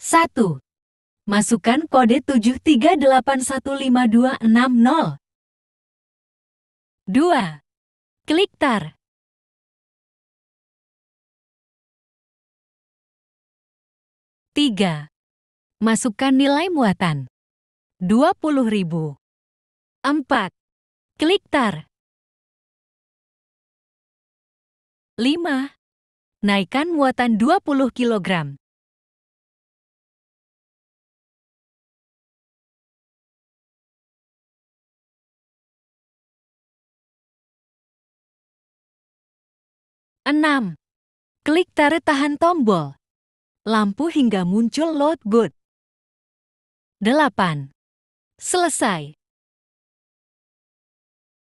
1. Masukkan kode 73815260. 2. Klik tar. 3. Masukkan nilai muatan. 20.000. 4. Klik tar. 5. Naikkan muatan 20 kg. 6. Klik tarik tahan tombol. Lampu hingga muncul load good. 8. Selesai.